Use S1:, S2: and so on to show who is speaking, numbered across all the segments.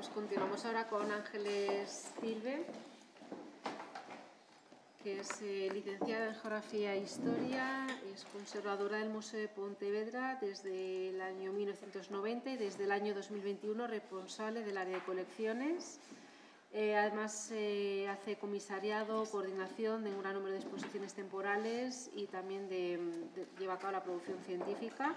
S1: Pues continuamos ahora con Ángeles Silve, que es eh, licenciada en Geografía e Historia, es conservadora del Museo de Pontevedra desde el año 1990 y desde el año 2021 responsable del área de colecciones. Eh, además, eh, hace comisariado, coordinación de un gran número de exposiciones temporales y también lleva a cabo la producción científica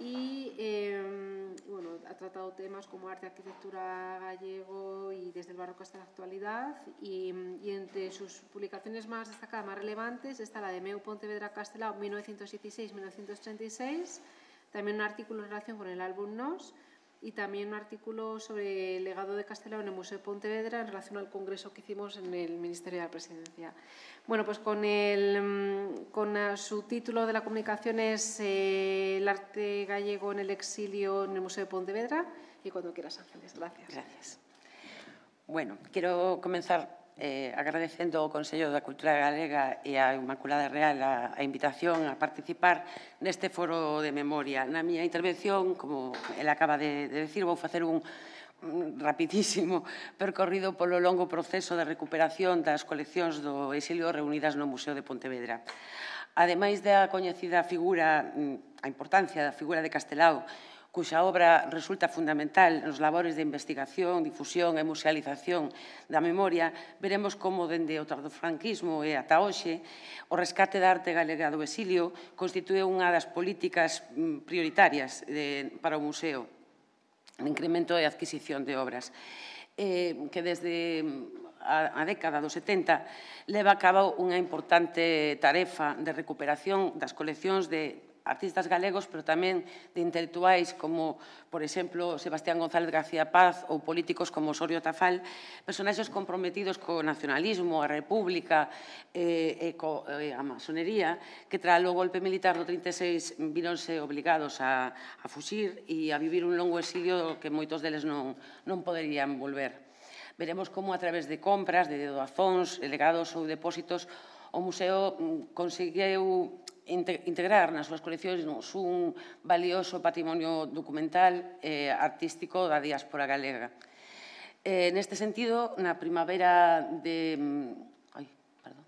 S1: y em, bueno, ha tratado temas como arte, arquitectura gallego y desde el barroco hasta la actualidad. Y, y entre sus publicaciones más destacadas, más relevantes, está la de Meu Pontevedra Castelao 1916 1936 también un artículo en relación con el álbum Nos y también un artículo sobre el legado de Castelao en el Museo de Pontevedra en relación al congreso que hicimos en el Ministerio de la Presidencia. Bueno, pues con, el, mm, con ah, su título de la comunicación es eh, El arte gallego en el exilio en el Museo de Pontevedra y cuando quieras, Ángeles. Gracias. Gracias.
S2: Bueno, quiero comenzar eh, agradecendo ao Consello da Cultura Galega e a Inmaculada Real a, a invitación a participar neste foro de memoria. Na miña intervención, como ela acaba de, de decir, vou facer un rapidísimo percorrido polo longo proceso de recuperación das coleccións do exilio reunidas no Museo de Pontevedra. Ademais da coñecida figura, mm, a importancia da figura de Castelao cuxa obra resulta fundamental nos labores de investigación, difusión e musealización da memoria, veremos como dende o tardofranquismo e ata hoxe o rescate da arte galega do exilio constitúe unha das políticas mm, prioritarias de, para o museo, o incremento e adquisición de obras, eh, que desde mm, a, a década dos 70 leva a cabo unha importante tarefa de recuperación das coleccións de artistas galegos, pero tamén de intelectuais como, por exemplo, Sebastián González García Paz ou políticos como Osorio Tafal, personaxes comprometidos co nacionalismo, a república eh, e co, eh, a masonería, que tras o golpe militar do 36 vironse obligados a, a fuxir e a vivir un longo exilio que moitos deles non, non poderían volver. Veremos como a través de compras, de doazóns, legados ou depósitos o museo mm, conseguiu integrar nas súas coleccións un valioso patrimonio documental e artístico da diáspora galega. Eh, neste sentido, na primavera de... Mm, ai, perdón.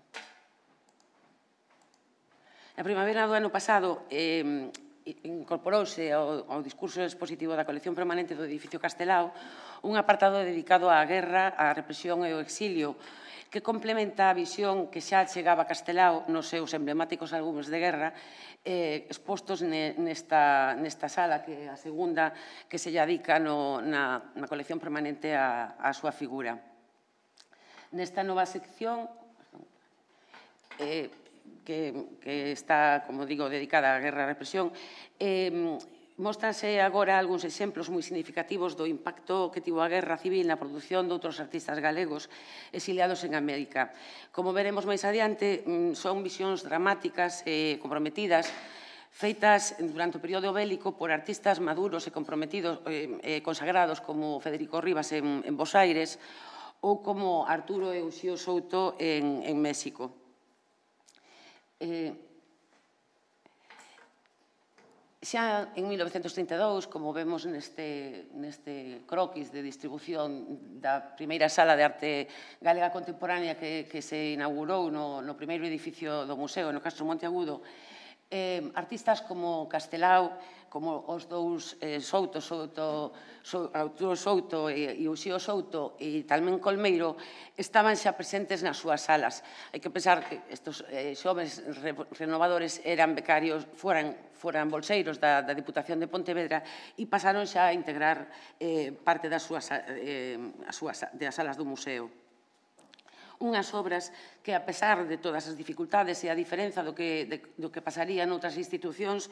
S2: Na primavera do ano pasado eh, incorporouse ao, ao discurso expositivo da colección permanente do edificio Castelao un apartado dedicado á guerra, á represión e ao exilio que complementa a visión que xa chegaba Castelao nos seus emblemáticos álbumes de guerra eh, expostos ne, nesta, nesta sala, que é a segunda que se lle adica no, na, na colección permanente a, a súa figura. Nesta nova sección, eh, que, que está, como digo, dedicada á guerra e represión, eh, Mostranse agora algúns exemplos moi significativos do impacto que tivo a Guerra Civil na produción de outros artistas galegos exiliados en América. Como veremos máis adiante, mm, son visións dramáticas e comprometidas feitas durante o período bélico por artistas maduros e comprometidos e eh, eh, consagrados como Federico Rivas en, en Bos Aires ou como Arturo Eusio Souto en, en México. Eh, Xa en 1932, como vemos neste, neste croquis de distribución da primeira sala de arte galega contemporánea que, que se inaugurou no, no primeiro edificio do museo, no Castro Monteagudo, Agudo, eh, artistas como Castelao, como os dous eh, Souto, Souto, Souto, Arturo Souto e, e Uxío Souto e tamén Colmeiro estaban xa presentes nas súas salas. Hai que pensar que estes eh, xoves re, renovadores eran becarios, foran, foran bolseiros da, da Diputación de Pontevedra e pasaron xa a integrar eh, parte das súas, eh, as súas, das salas do museo unhas obras que, a pesar de todas as dificultades e a diferenza do que, de, do que pasaría noutras institucións,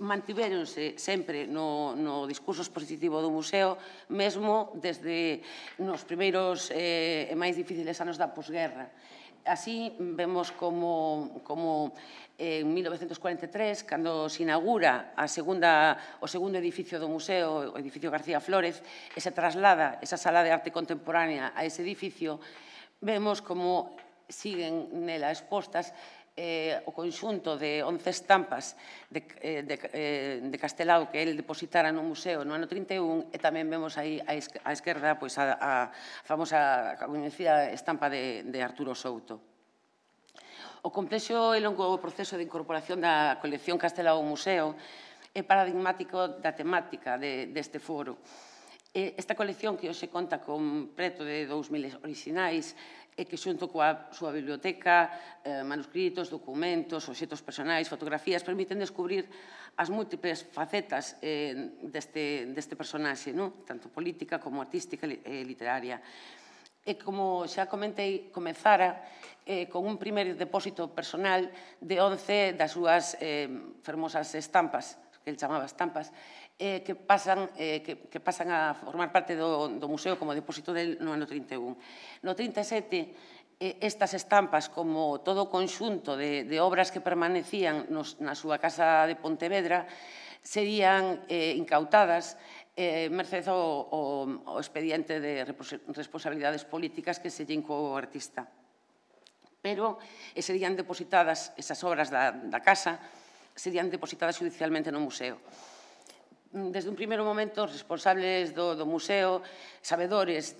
S2: mantiveronse sempre no, no discurso expositivo do museo, mesmo desde nos primeiros eh, e máis difíciles anos da posguerra. Así vemos como, como en 1943, cando se inaugura a segunda, o segundo edificio do museo, o edificio García Flórez, e se traslada esa sala de arte contemporánea a ese edificio, vemos como siguen nela expostas eh, o conxunto de 11 estampas de, eh, de, eh, de Castelao que el depositara no museo no ano 31 e tamén vemos aí á esquerda pois, a, a famosa a estampa de, de Arturo Souto. O complexo e longo proceso de incorporación da colección Castelao ao museo é paradigmático da temática de, deste foro. Esta colección que hoxe conta con preto de 2.000 orixinais e que xunto coa súa biblioteca, eh, manuscritos, documentos, objetos personais, fotografías, permiten descubrir as múltiples facetas eh, deste, deste personaxe, non? tanto política como artística e literaria. E como xa comentei, comezara eh, con un primeiro depósito personal de 11 das súas eh, fermosas estampas, que el chamaba estampas, eh, que, pasan, eh, que, que pasan a formar parte do, do museo como depósito del no ano 31. No 37, eh, estas estampas, como todo o conxunto de, de obras que permanecían nos, na súa casa de Pontevedra, serían eh, incautadas eh, merced ao, ao, ao expediente de responsabilidades políticas que se llenco o artista. Pero eh, serían depositadas esas obras da, da casa, serían depositadas judicialmente no museo desde un primeiro momento os responsables do, do museo, sabedores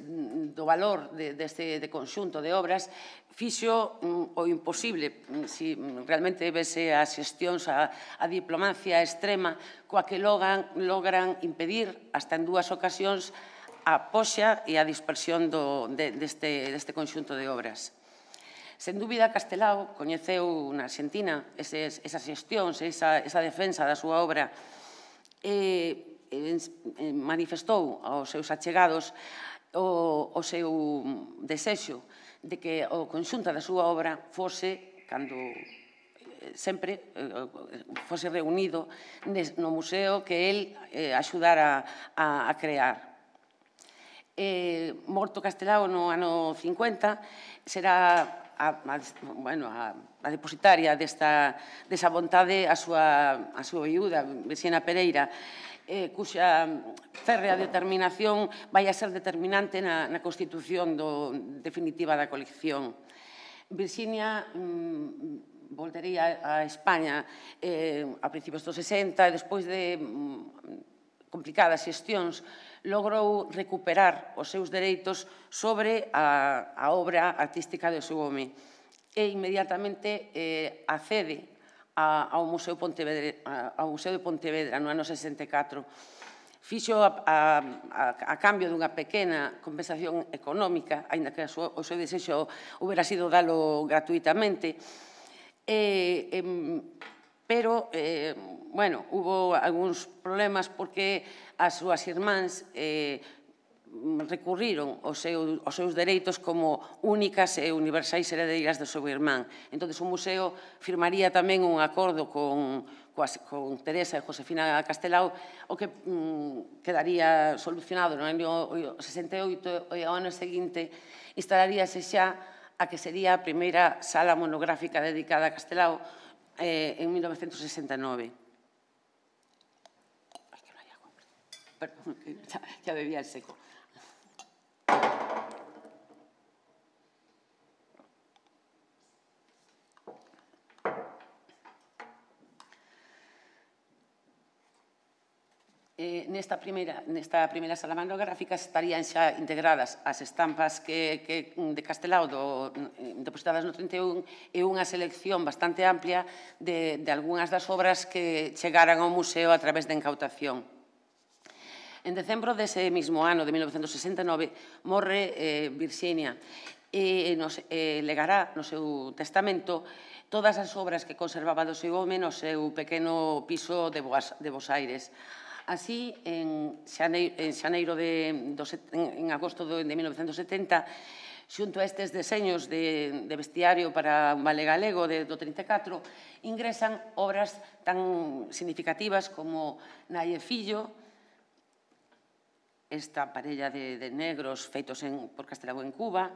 S2: do valor de, deste de conxunto de obras, fixo mm, o imposible, mm, si mm, realmente vese as xestións a, a diplomacia extrema, coa que logan, logran impedir hasta en dúas ocasións a poxa e a dispersión do, de, deste, deste conxunto de obras. Sen dúbida, Castelao coñeceu na Argentina eses, esas xestións, esa, esa defensa da súa obra manifestou aos seus achegados o, o seu desexo de que o conxunta da súa obra fose, cando eh, sempre eh, fose reunido no museo que el eh, axudara a, a crear. Eh, morto Castelao no ano 50, será a, a, bueno, a, a depositaria desta, desa vontade a súa, a súa viúda, Vecina Pereira, eh, cuxa férrea determinación vai a ser determinante na, na constitución do, definitiva da colección. Virginia mm, voltería a España eh, a principios dos 60 e despois de mm, complicadas xestións logrou recuperar os seus dereitos sobre a, a obra artística do seu home e inmediatamente eh, accede a, ao, Museo Pontevedra, ao Museo de Pontevedra no ano 64. Fixo a, a, a, a cambio dunha pequena compensación económica, aínda que a o seu desexo houbera sido dalo gratuitamente, eh, eh, pero eh, bueno, hubo algúns problemas porque as súas irmáns eh, recurriron aos seus, os seus dereitos como únicas e universais heredeiras do seu irmán. Entón, o museo firmaría tamén un acordo con, coas, con Teresa e Josefina Castelao o que mm, quedaría solucionado no ano 68 e ao ano seguinte instalaríase xa a que sería a primeira sala monográfica dedicada a Castelao eh, en 1969. Perdón, ya, ya bebía el seco. eh, nesta primeira, nesta primeira sala manográfica estarían xa integradas as estampas que, que de Castelao do, depositadas no 31 e unha selección bastante amplia de, de algunhas das obras que chegaran ao museo a través de incautación. En decembro dese mismo ano de 1969 morre eh, e nos eh, legará no seu testamento todas as obras que conservaba do seu home no seu pequeno piso de, Boas, de Bos Aires. Así, en xaneiro, en xaneiro de, do, en agosto de 1970, xunto a estes deseños de, de bestiario para un vale galego de, do 34, ingresan obras tan significativas como Naie Fillo, esta parella de, de negros feitos en, por Castelao en Cuba,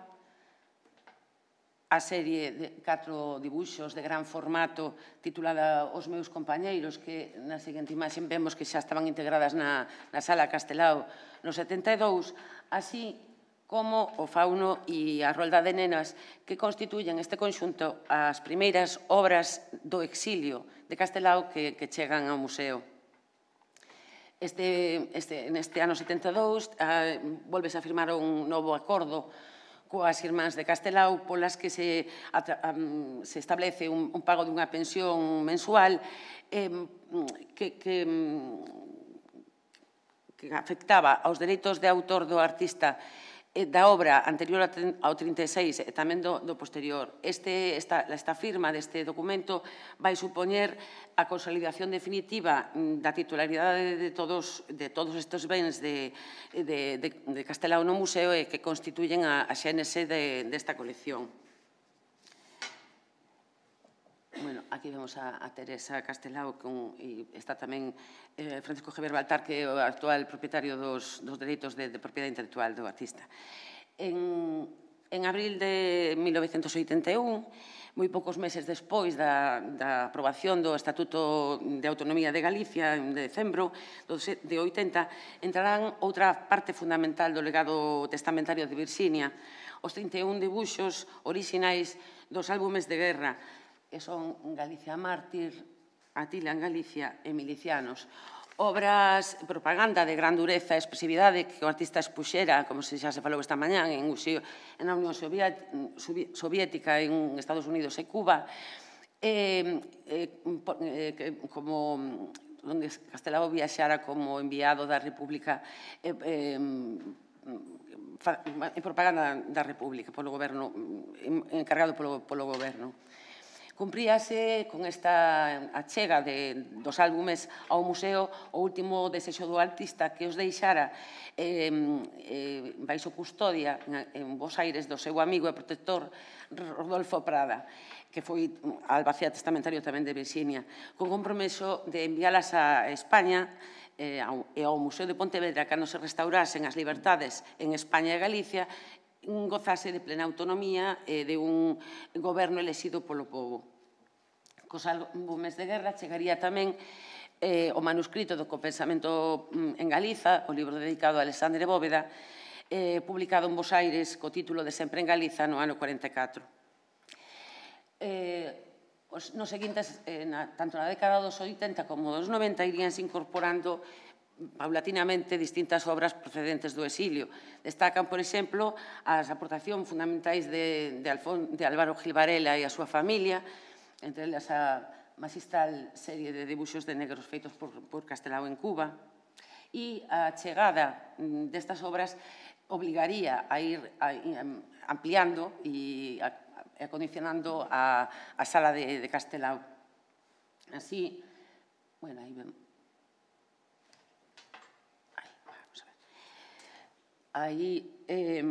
S2: a serie de catro dibuxos de gran formato titulada Os meus compañeiros, que na seguinte imaxe vemos que xa estaban integradas na, na sala Castelao no 72, así como o fauno e a rolda de nenas que constituyen este conxunto as primeiras obras do exilio de Castelao que, que chegan ao museo. Este, este, neste ano 72 a, ah, volves a firmar un novo acordo coas irmáns de Castelau polas que se, a, a, se establece un, un pago dunha pensión mensual eh, que, que, que afectaba aos dereitos de autor do artista e Eh, da obra anterior ao 36 e tamén do, do posterior. Este, esta, esta firma deste documento vai supoñer a consolidación definitiva mm, da titularidade de todos, de todos estes bens de, de, de, de Castelao no Museo e que constituyen a, a xénese de, desta colección. Bueno, aquí vemos a, a Teresa Castelao con, e está tamén eh, Francisco Javier Baltar, que é o actual propietario dos, dos dereitos de, de propiedade intelectual do artista. En, en abril de 1981, moi poucos meses despois da, da aprobación do Estatuto de Autonomía de Galicia, en decembro de 80, entrarán outra parte fundamental do legado testamentario de Virxinia, os 31 dibuxos orixinais dos álbumes de guerra, que son Galicia Mártir, Atila en Galicia e Milicianos. Obras, propaganda de gran dureza e expresividade que o artista expuxera, como se xa se falou esta mañán, en, Uxio, en a Unión Soviética, en Estados Unidos e Cuba, eh, eh, eh, como onde Castelao viaxara como enviado da República eh, eh, e propaganda da República polo goberno encargado polo, polo goberno. Cumpríase con esta achega de, dos álbumes ao museo o último desexo do artista que os deixara eh, eh, baixo custodia en, en Aires do seu amigo e protector Rodolfo Prada que foi albacea testamentario tamén de Virginia, con compromiso de enviálas a España eh, e ao Museo de Pontevedra cando se restaurasen as libertades en España e Galicia gozase de plena autonomía e de un goberno elexido polo povo. Cos álbumes de guerra chegaría tamén eh, o manuscrito do Copensamento mm, en Galiza, o libro dedicado a Alexandre Bóveda, eh, publicado en Bos Aires co título de Sempre en Galiza no ano 44. Eh, os, nos seguintes, eh, na, tanto na década dos 80 como dos 90, iríanse incorporando paulatinamente distintas obras procedentes do exilio. Destacan, por exemplo, as aportacións fundamentais de, de, Alfon, de Álvaro Gil Varela e a súa familia, entre elas a magistral serie de dibuixos de negros feitos por, por Castelao en Cuba, e a chegada mm, destas obras obligaría a ir a, a, ampliando e a, acondicionando a, a sala de, de Castelao. Así, bueno, aí vemos aí, eh,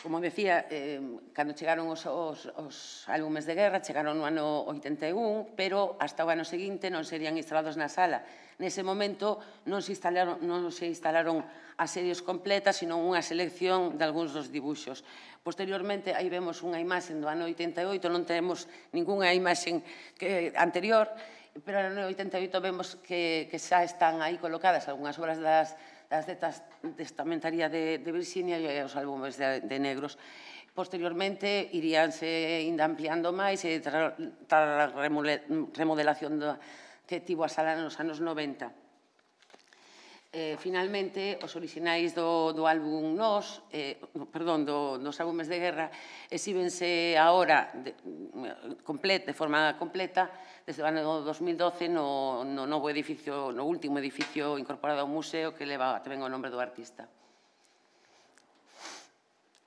S2: como decía, eh, cando chegaron os, os, os álbumes de guerra, chegaron no ano 81, pero hasta o ano seguinte non serían instalados na sala. Nese momento non se instalaron, non se instalaron as series completas, sino unha selección de algúns dos dibuxos. Posteriormente, aí vemos unha imaxe do ano 88, non temos ningunha imaxe que, anterior, pero no ano 88 vemos que, que xa están aí colocadas algunhas obras das, as de testamentaría de, de Virginia e os álbumes de, de negros. Posteriormente, iríanse ainda ampliando máis e tra, tra remodelación do, que tivo a sala nos anos 90 eh, finalmente os orixinais do, do álbum Nos, eh, perdón, do, dos álbumes de guerra, exíbense ahora de, complete, de forma completa desde o ano 2012 no, no novo edificio, no último edificio incorporado ao museo que leva tamén o nombre do artista.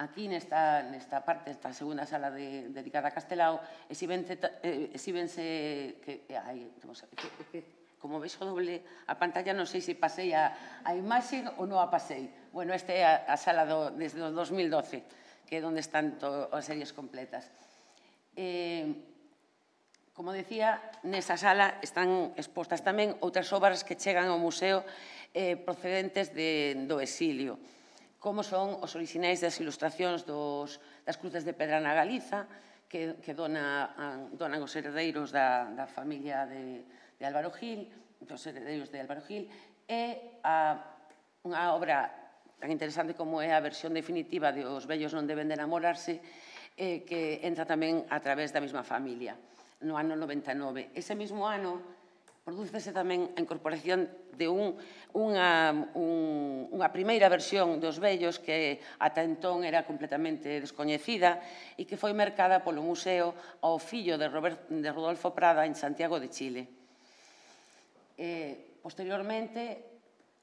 S2: Aquí nesta, nesta parte, esta segunda sala de, dedicada a Castelao, exíbense, eh, exíbense que, eh, ai, temos, que, que Como vexo doble a pantalla, non sei se pasei a, a imaxe ou non a pasei. Bueno, esta é a, a sala do, desde o 2012, que é onde están to, as series completas. Eh, Como decía, nesa sala están expostas tamén outras obras que chegan ao museo eh, procedentes de, do exilio, como son os originais das ilustracións dos, das cruces de pedra na Galiza, que, que dona, a, donan os herdeiros da, da familia de, de Álvaro Gil, dos heredeiros de Álvaro Gil, é a, unha obra tan interesante como é a versión definitiva de Os vellos non deben de enamorarse, eh, que entra tamén a través da mesma familia, no ano 99. Ese mesmo ano, Prodúcese tamén a incorporación de un, unha, un, unha primeira versión dos vellos que ata entón era completamente descoñecida e que foi mercada polo museo ao fillo de, Robert, de Rodolfo Prada en Santiago de Chile. Eh, posteriormente,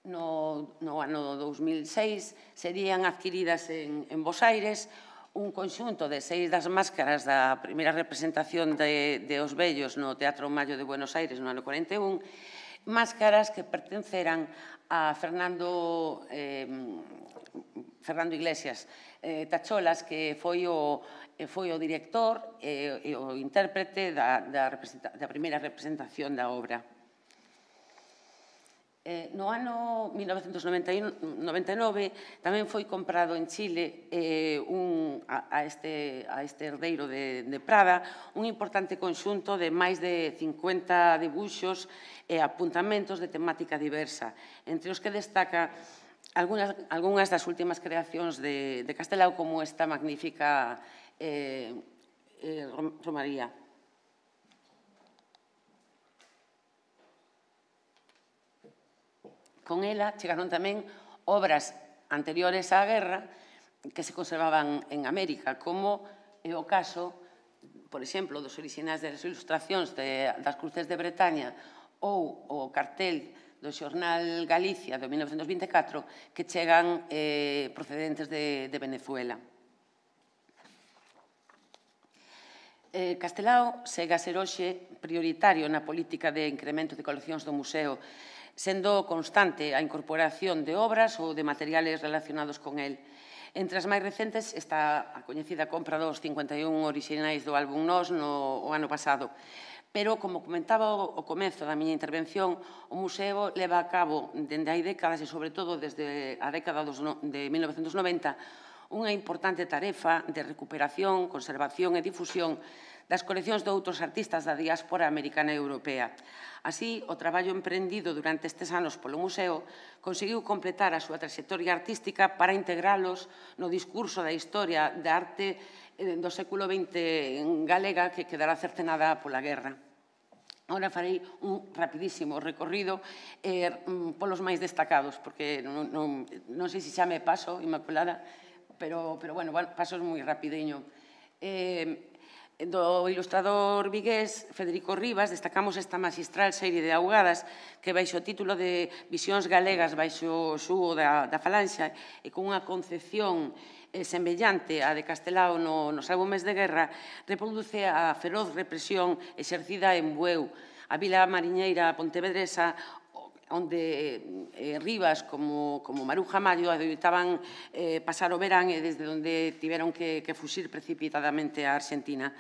S2: no, no ano 2006, serían adquiridas en, en Bos Aires un conxunto de seis das máscaras da primeira representación de, de Os Bellos no Teatro Mayo de Buenos Aires no ano 41, máscaras que pertenceran a Fernando eh, Fernando Iglesias eh, Tacholas, que foi o, eh, foi o director eh, e o intérprete da, da, da primeira representación da obra. Eh, no ano 1999 tamén foi comprado en Chile eh, un, a, a, este, a este herdeiro de, de Prada un importante conxunto de máis de 50 dibuixos e apuntamentos de temática diversa, entre os que destaca algunhas, algunhas das últimas creacións de, de Castelao como esta magnífica eh, eh, Romaría. Con ela chegaron tamén obras anteriores á guerra que se conservaban en América, como é o caso, por exemplo, dos originais das ilustracións de, das cruces de Bretaña ou o cartel do xornal Galicia de 1924 que chegan eh, procedentes de, de Venezuela. Eh, Castelao segue a ser hoxe prioritario na política de incremento de coleccións do museo sendo constante a incorporación de obras ou de materiales relacionados con el. Entre as máis recentes está a coñecida compra dos 51 orixinais do álbum Nos no o ano pasado. Pero, como comentaba o comezo da miña intervención, o museo leva a cabo dende hai décadas e, sobre todo, desde a década dos, de 1990, unha importante tarefa de recuperación, conservación e difusión das coleccións de outros artistas da diáspora americana e europea. Así, o traballo emprendido durante estes anos polo museo conseguiu completar a súa trayectoria artística para integralos no discurso da historia da arte eh, do século XX en galega que quedará cercenada pola guerra. Ahora farei un rapidísimo recorrido eh, mm, polos máis destacados, porque non, non, non sei se xa me paso, Inmaculada, pero, pero bueno, pasos moi rapideño. Eh, do ilustrador vigués Federico Rivas destacamos esta magistral serie de augadas que baixo o título de Visións Galegas baixo o xugo da, da falanxa e con unha concepción eh, semellante á de Castelao no, nos álbumes de guerra reproduce a feroz represión exercida en Bueu, a vila mariñeira pontevedresa onde eh, eh, Rivas como, como Maruja Mayo adoitaban eh, pasar o verán e desde onde tiveron que, que fuxir precipitadamente a Argentina.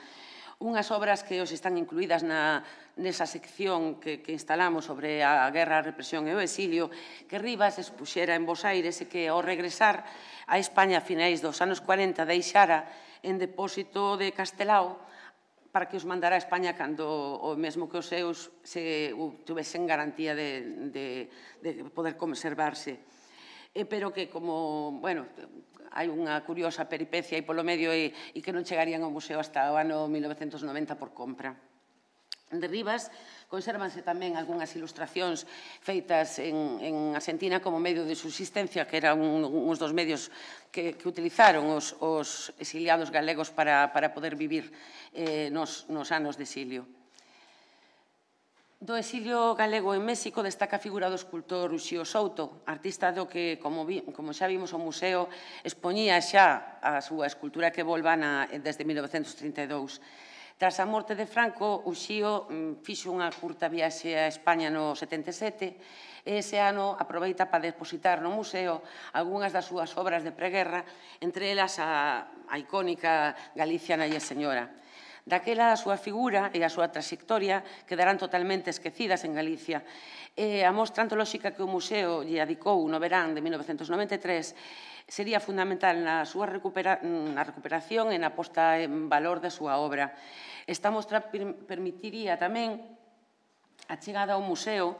S2: Unhas obras que os están incluídas na, nesa sección que, que instalamos sobre a guerra, a represión e o exilio, que Rivas expuxera en Bos Aires e que ao regresar a España a finais dos anos 40 deixara en depósito de Castelao para que os mandara a España cando o mesmo que os seus se tuvesen garantía de, de, de poder conservarse. E, pero que como, bueno, hai unha curiosa peripecia aí polo medio e, e que non chegarían ao museo hasta o ano 1990 por compra de Rivas consérvanse tamén algunhas ilustracións feitas en, en Argentina como medio de subsistencia, que era un, uns dos medios que, que utilizaron os, os exiliados galegos para, para poder vivir eh, nos, nos anos de exilio. Do exilio galego en México destaca a figura do escultor Uxío Souto, artista do que, como, vi, como xa vimos, o museo expoñía xa a súa escultura que volva na, desde 1932. Tras a morte de Franco, Uxío mm, fixo unha curta viaxe a España no 77 e ese ano aproveita para depositar no museo algunhas das súas obras de preguerra, entre elas a, a icónica Galicia na Señora. Daquela a súa figura e a súa trayectoria quedarán totalmente esquecidas en Galicia. E a mostra antolóxica que o museo lle adicou no verán de 1993 sería fundamental na súa recupera na recuperación e na posta en valor da súa obra. Esta mostra permitiría tamén a chegada ao museo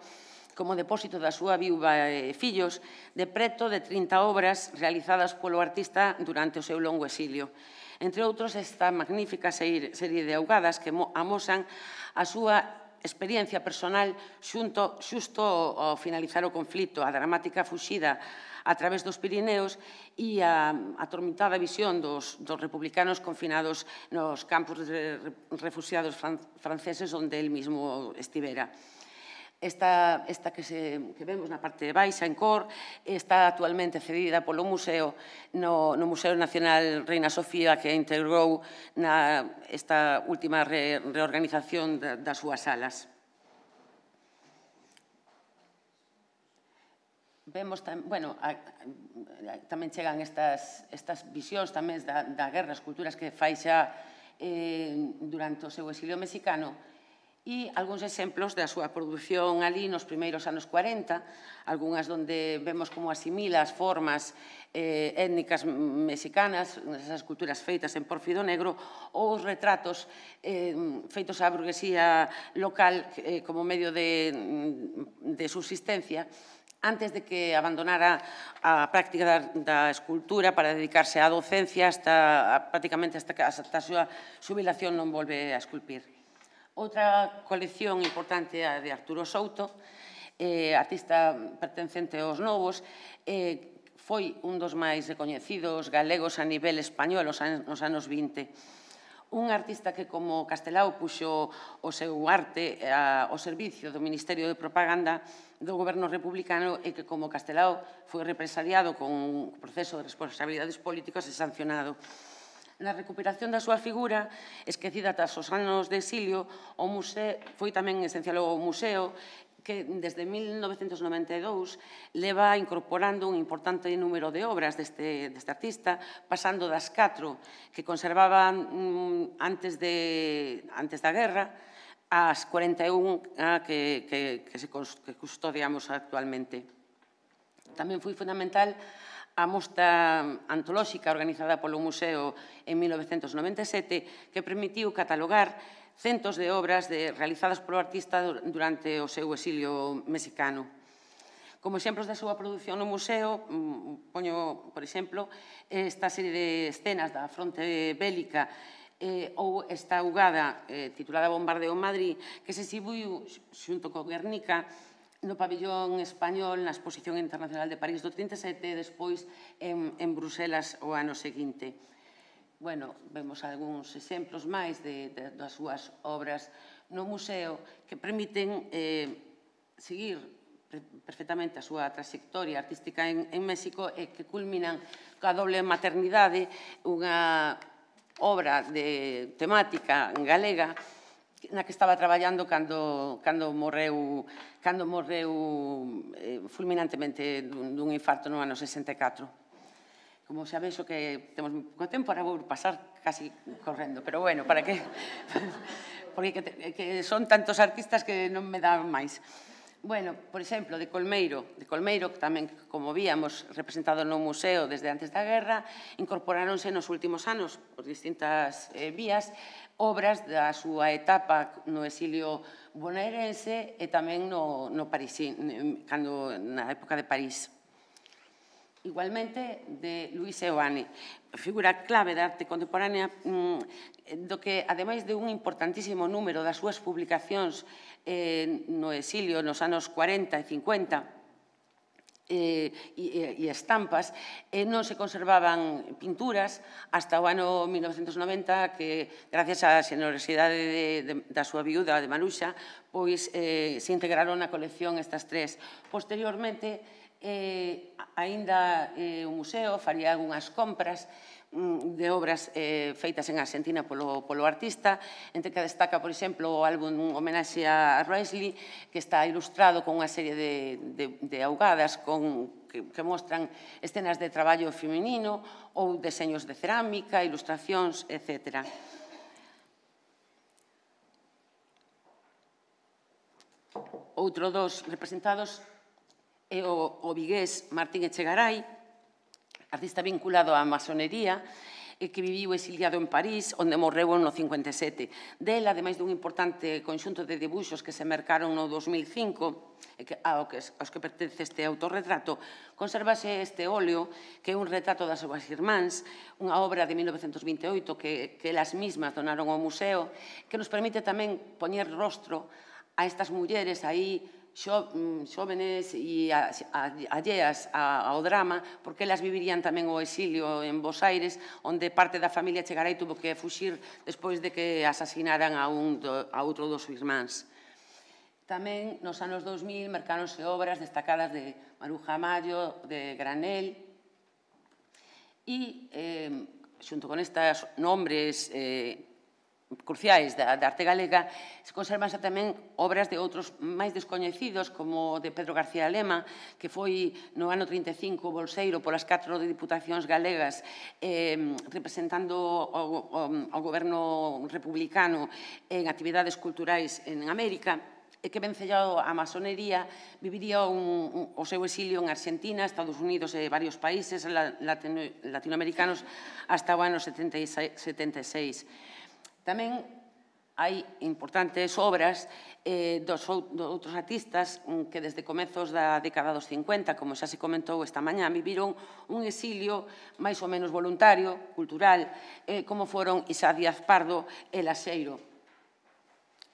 S2: como depósito da súa viúva e fillos de preto de 30 obras realizadas polo artista durante o seu longo exilio. Entre outros, esta magnífica serie de augadas que amosan a súa experiencia personal xunto, xusto ao finalizar o conflito, a dramática fuxida a través dos Pirineos e a atormentada visión dos, dos republicanos confinados nos campos de refugiados franceses onde el mismo estivera. Esta, esta que, se, que vemos na parte de baixa, en cor, está actualmente cedida polo museo no, no Museo Nacional Reina Sofía que integrou na esta última re, reorganización da, das súas salas. Vemos tam, bueno, a, a, tamén chegan estas, estas visións tamén da, da guerra, as culturas que fai xa eh, durante o seu exilio mexicano, e algúns exemplos da súa produción ali nos primeiros anos 40, algunhas onde vemos como asimila as formas eh, étnicas mexicanas, esas culturas feitas en Porfido Negro, ou os retratos eh, feitos á burguesía local eh, como medio de, de subsistencia, antes de que abandonara a práctica da, da escultura para dedicarse á docencia hasta, prácticamente hasta, hasta a súa subilación non volve a esculpir. Outra colección importante é a de Arturo Souto, eh, artista pertencente aos novos, eh, foi un dos máis recoñecidos galegos a nivel español anos, nos anos 20. Un artista que, como Castelao, puxo o seu arte eh, ao servicio do Ministerio de Propaganda do goberno republicano e que, como Castelao, foi represariado con un proceso de responsabilidades políticas e sancionado na recuperación da súa figura, esquecida tras os anos de exilio, o museo, foi tamén esencial o museo que desde 1992 leva incorporando un importante número de obras deste, deste artista, pasando das catro que conservaban mm, antes, de, antes da guerra, ás 41 ah, que, que, que, se, que custodiamos actualmente. Tamén foi fundamental a mostra antolóxica organizada polo Museo en 1997 que permitiu catalogar centos de obras de, realizadas polo artista durante o seu exilio mexicano. Como exemplos da súa produción no museo, mm, poño, por exemplo, esta serie de escenas da fronte bélica eh, ou esta augada eh, titulada Bombardeo Madrid, que se exhibiu xunto co Guernica no pabellón español na Exposición Internacional de París do 37 e despois en, en Bruselas o ano seguinte. Bueno, vemos algúns exemplos máis de, de, das súas obras no museo que permiten eh, seguir perfectamente a súa trayectoria artística en, en México e que culminan coa doble maternidade, unha obra de temática galega na que estaba traballando cando, cando morreu, cando morreu eh, fulminantemente dun, dun infarto no ano 64. Como xa vexo que temos moi pouco tempo, ahora vou pasar casi correndo, pero bueno, para que... porque que, que son tantos artistas que non me dan máis. Bueno, por exemplo, de Colmeiro, de Colmeiro, que tamén, como víamos, representado no museo desde antes da guerra, incorporáronse nos últimos anos, por distintas eh, vías, obras da súa etapa no exilio bonaerense e tamén no, no Parisín, eh, cando, na época de París igualmente de Luis Eoane, figura clave da arte contemporánea mm, do que, ademais de un importantísimo número das súas publicacións eh, no exilio nos anos 40 e 50, eh, e, e estampas, e eh, non se conservaban pinturas hasta o ano 1990 que, gracias á xenerosidade de, de, da súa viuda, de Maruxa, pois eh, se integraron na colección estas tres. Posteriormente, eh, aínda eh, o museo faría algunhas compras mm, de obras eh, feitas en Argentina polo, polo artista, entre que destaca, por exemplo, o álbum homenaxe a Roesli, que está ilustrado con unha serie de, de, de augadas con, que, que mostran escenas de traballo feminino ou deseños de cerámica, ilustracións, etcétera. outro dos representados e o, o vigués Martín Echegaray, artista vinculado á masonería, e que viviu exiliado en París, onde morreu no 57. Del, ademais dun importante conxunto de debuxos que se mercaron no 2005, e que, ao que, aos que pertence este autorretrato, consérvase este óleo, que é un retrato das súas irmáns, unha obra de 1928 que, que elas mismas donaron ao museo, que nos permite tamén poñer rostro a estas mulleres aí Mm, xóvenes e alleas ao drama, porque elas vivirían tamén o exilio en Bos Aires, onde parte da familia chegará e tuvo que fuxir despois de que asasinaran a, un, do, a outro dos irmáns. Tamén, nos anos 2000, mercaronse obras destacadas de Maruja Mayo, de Granel, e, eh, xunto con estas nombres eh, cruciais da, da arte galega, se conservanse tamén obras de outros máis descoñecidos, como de Pedro García Lema, que foi no ano 35 bolseiro polas catro de diputacións galegas eh, representando o, o, o goberno republicano en actividades culturais en América, e que sellado a masonería, viviría un, un, o seu exilio en Argentina, Estados Unidos e varios países latino, latinoamericanos hasta o ano 76. 76. Tamén hai importantes obras eh, dos outros artistas mm, que desde comezos da década dos 50, como xa se comentou esta mañá, viviron un exilio máis ou menos voluntario, cultural, eh, como foron Isa Díaz Pardo e Laseiro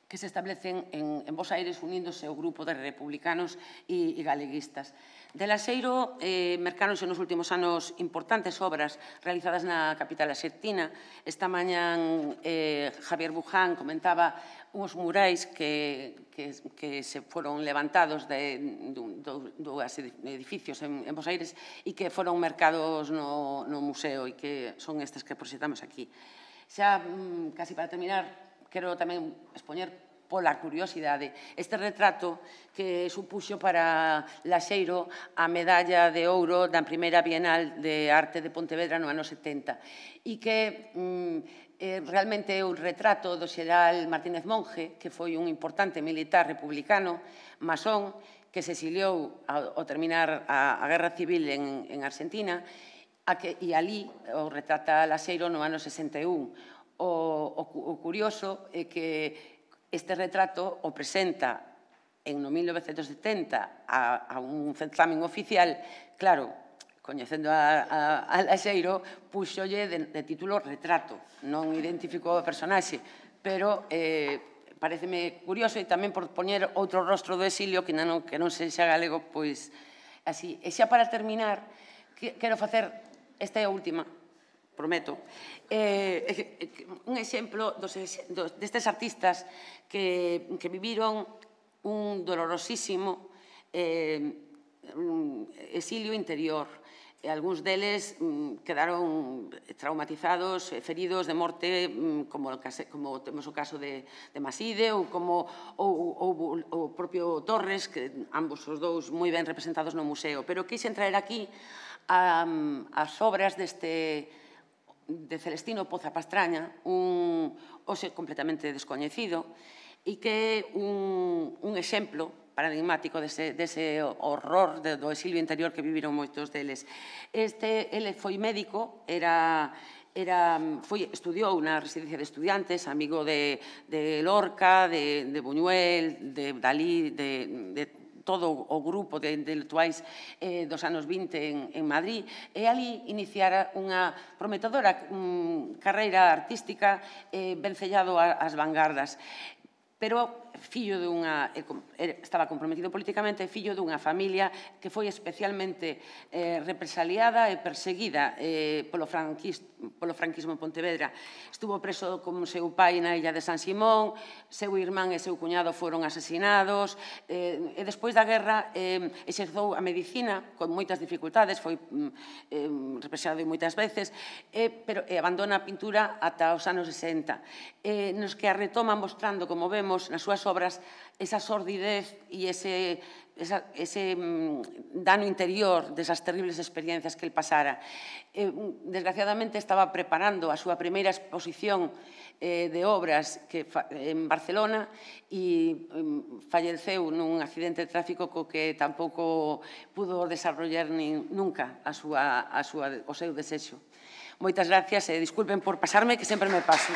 S2: que se establecen en, en Bos Aires uníndose ao grupo de republicanos e, e galeguistas. De Laseiro eh, mercáronse nos últimos anos importantes obras realizadas na capital asertina. Esta mañan eh, Javier Buján comentaba uns murais que, que, que se foron levantados de, dúas dos edificios en, en Bos Aires e que foron mercados no, no museo e que son estes que proxetamos aquí. Xa, mm, casi para terminar, quero tamén expoñer pola curiosidade. Este retrato que supuxo para Laxeiro a medalla de ouro da primeira Bienal de Arte de Pontevedra no ano 70 e que mm, eh, realmente é un retrato do xeral Martínez Monge, que foi un importante militar republicano, masón, que se exiliou ao terminar a, a Guerra Civil en, en Argentina, a que, e ali o retrata Laxeiro no ano 61, O, o, o curioso é que este retrato o presenta en no 1970 a, a un certamen oficial, claro, coñecendo a, a, a Laxeiro, puxolle de, de título retrato, non identificou o personaxe, pero eh, pareceme curioso e tamén por poñer outro rostro do exilio que non, que non se xa galego, pois así. E xa para terminar, que, quero facer, esta é a última, prometo. Eh, eh un exemplo dos, dos, destes artistas que, que viviron un dolorosísimo eh, exilio interior. E algúns deles mm, quedaron traumatizados, eh, feridos de morte, mm, como, como temos o caso de, de Maside ou como ou, ou, ou o propio Torres, que ambos os dous moi ben representados no museo. Pero quixen traer aquí a, as obras deste, de Celestino Poza Pastraña, un hoxe completamente descoñecido, e que é un, un exemplo paradigmático dese, dese horror de, do exilio interior que viviron moitos deles. Este, ele foi médico, era era, foi, estudiou na residencia de estudiantes, amigo de, de Lorca, de, de Buñuel, de Dalí, de, de todo o grupo de intelectuais eh, dos anos 20 en, en Madrid, e ali iniciara unha prometedora mm, carreira artística eh, vencellado ás vanguardas. Pero fillo dunha, estaba comprometido políticamente, fillo dunha familia que foi especialmente eh, represaliada e perseguida eh, polo, franquis, polo franquismo en Pontevedra. Estuvo preso como seu pai na illa de San Simón, seu irmán e seu cuñado foron asesinados, eh, e despois da guerra eh, exerzou a medicina con moitas dificultades, foi mm, eh, represado moitas veces, eh, pero eh, abandona a pintura ata os anos 60, eh, nos que a retoma mostrando, como vemos, nas súas obras esa sordidez e ese, esa, ese mm, dano interior desas terribles experiencias que el pasara. Eh, desgraciadamente estaba preparando a súa primeira exposición eh, de obras que en Barcelona e mm, falleceu nun accidente de tráfico co que tampouco pudo desarrollar nin, nunca a súa, a súa, o seu desexo. Moitas gracias e disculpen por pasarme que sempre me paso.